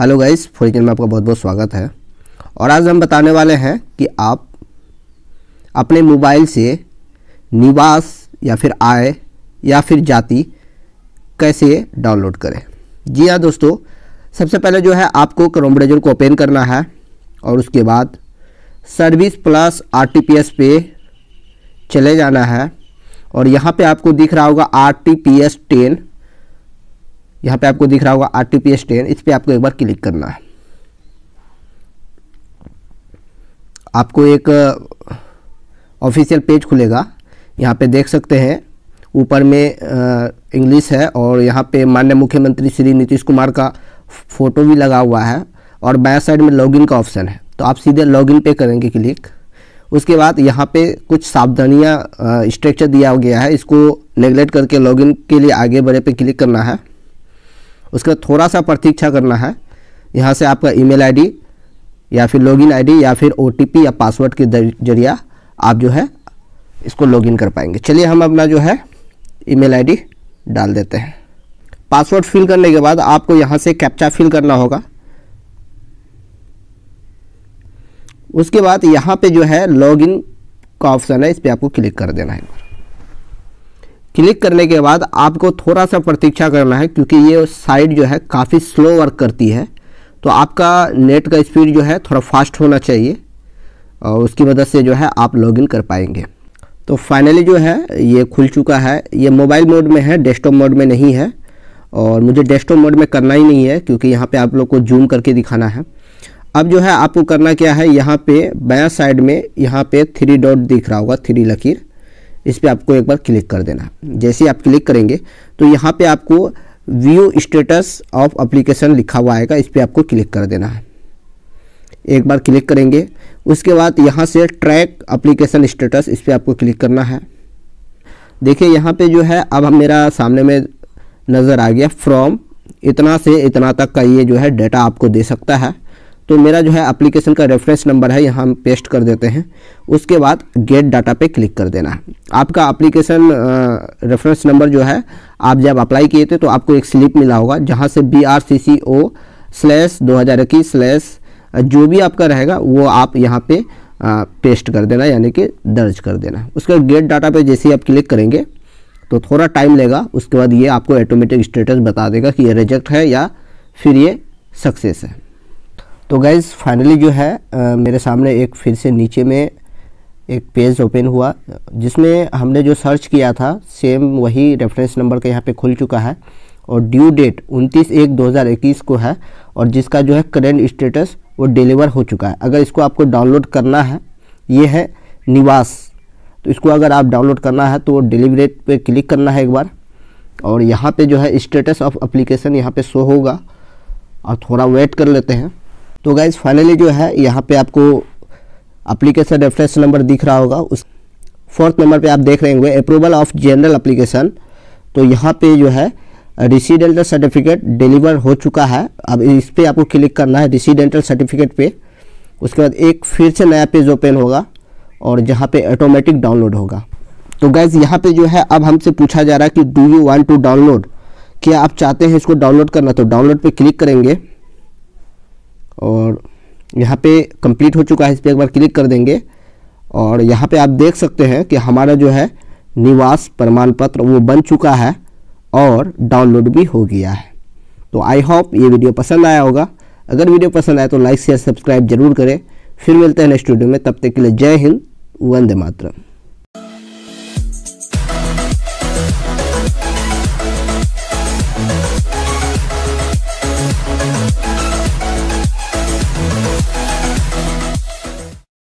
hello guys फोरिकन में आपका बहुत बहुत स्वागत है और आज हम बताने वाले हैं कि आप अपने मोबाइल से निवास या फिर आय या फिर जाति कैसे डाउनलोड करें जी हाँ दोस्तों सबसे पहले जो है आपको क्रोम ब्रेजर को ओपन करना है और उसके बाद सर्विस प्लस आरटीपीएस पे चले जाना है और यहाँ पे आपको दिख रहा होगा R T P S ten यहाँ पे आपको दिख रहा होगा R T P S ten इस पर आपको एक बार क्लिक करना है आपको एक ऑफिशियल पेज खुलेगा यहाँ पे देख सकते हैं ऊपर में इंग्लिश है और यहाँ पे माननीय मुख्यमंत्री श्री नीतीश कुमार का फ़ोटो भी लगा हुआ है और बाया साइड में लॉगिन का ऑप्शन है तो आप सीधे लॉगिन पे करेंगे क्लिक उसके बाद यहाँ पे कुछ सावधानियाँ स्ट्रक्चर दिया गया है इसको नेगलेक्ट करके लॉगिन के लिए आगे बढ़े पे क्लिक करना है उसके बाद थोड़ा सा प्रतीक्षा करना है यहाँ से आपका ईमेल आईडी या फिर लॉगिन आईडी या फिर ओटीपी या पासवर्ड के जरिया आप जो है इसको लॉगिन कर पाएंगे चलिए हम अपना जो है ईमेल आईडी डाल देते हैं पासवर्ड फिल करने के बाद आपको यहाँ से कैप्चा फिल करना होगा उसके बाद यहाँ पे जो है लॉगिन का ऑप्शन है इस पर आपको क्लिक कर देना है क्लिक करने के बाद आपको थोड़ा सा प्रतीक्षा करना है क्योंकि ये साइट जो है काफ़ी स्लो वर्क करती है तो आपका नेट का स्पीड जो है थोड़ा फास्ट होना चाहिए और उसकी मदद से जो है आप लॉगिन कर पाएंगे तो फाइनली जो है ये खुल चुका है ये मोबाइल मोड में है डेस्कटॉप मोड में नहीं है और मुझे डेस्कटॉप मोड में करना ही नहीं है क्योंकि यहाँ पे आप लोग को जूम करके दिखाना है अब जो है आपको करना क्या है यहाँ पे बाया साइड में यहाँ पे थ्री डॉट दिख रहा होगा थ्री लकीर इस पर आपको एक बार क्लिक कर देना जैसे आप क्लिक करेंगे तो यहाँ पर आपको व्यू स्टेटस ऑफ अप्लीकेशन लिखा हुआ आएगा इस पर आपको क्लिक कर देना है एक बार क्लिक करेंगे उसके बाद यहाँ से ट्रैक अप्लीकेशन स्टेटस इस पर आपको क्लिक करना है देखिए यहाँ पे जो है अब हम मेरा सामने में नज़र आ गया फ्रॉम इतना से इतना तक का ये जो है डेटा आपको दे सकता है तो मेरा जो है एप्लीकेशन का रेफरेंस नंबर है यहाँ हम पेस्ट कर देते हैं उसके बाद गेट डाटा पे क्लिक कर देना है आपका एप्लीकेशन रेफरेंस नंबर जो है आप जब अप्लाई किए थे तो आपको एक स्लिप मिला होगा जहाँ से B R C C O slash दो हज़ार इक्कीस स्लैश जो भी आपका रहेगा वो आप यहाँ पे आ, पेस्ट कर देना यानी कि दर्ज कर देना उसके गेट डाटा पर जैसे ही आप क्लिक करेंगे तो थोड़ा टाइम लेगा उसके बाद ये आपको ऑटोमेटिक स्टेटस बता देगा कि ये रिजेक्ट है या फिर ये सक्सेस है तो गाइज़ फाइनली जो है आ, मेरे सामने एक फिर से नीचे में एक पेज ओपन हुआ जिसमें हमने जो सर्च किया था सेम वही रेफरेंस नंबर का यहाँ पे खुल चुका है और ड्यू डेट 29 एक 2021 को है और जिसका जो है करेंट स्टेटस वो डिलीवर हो चुका है अगर इसको आपको डाउनलोड करना है ये है निवास तो इसको अगर आप डाउनलोड करना है तो डिलीवरेट पर क्लिक करना है एक बार और यहाँ पर जो है स्टेटस ऑफ अप्लीकेशन यहाँ पर शो होगा और थोड़ा वेट कर लेते हैं तो गाइज़ फाइनली जो है यहाँ पे आपको अप्लीकेशन रेफरेंस नंबर दिख रहा होगा उस फोर्थ नंबर पे आप देख रहे होंगे अप्रूवल ऑफ जनरल अप्लीकेशन तो यहाँ पे जो है रिसीडेंटल सर्टिफिकेट डिलीवर हो चुका है अब इस पर आपको क्लिक करना है रिसीडेंटल सर्टिफिकेट पे उसके बाद एक फिर से नया पेज ओपन होगा और जहाँ पे ऑटोमेटिक डाउनलोड होगा तो गैज़ यहाँ पे जो है अब हमसे पूछा जा रहा है कि do you want to download क्या आप चाहते हैं इसको डाउनलोड करना तो डाउनलोड पे क्लिक करेंगे और यहाँ पे कंप्लीट हो चुका है इस पर एक बार क्लिक कर देंगे और यहाँ पे आप देख सकते हैं कि हमारा जो है निवास प्रमाण पत्र वो बन चुका है और डाउनलोड भी हो गया है तो आई होप ये वीडियो पसंद आया होगा अगर वीडियो पसंद आए तो लाइक शेयर सब्सक्राइब जरूर करें फिर मिलते हैं नेक्स्ट वीडियो में तब तक के लिए जय हिंद वंदे मातरम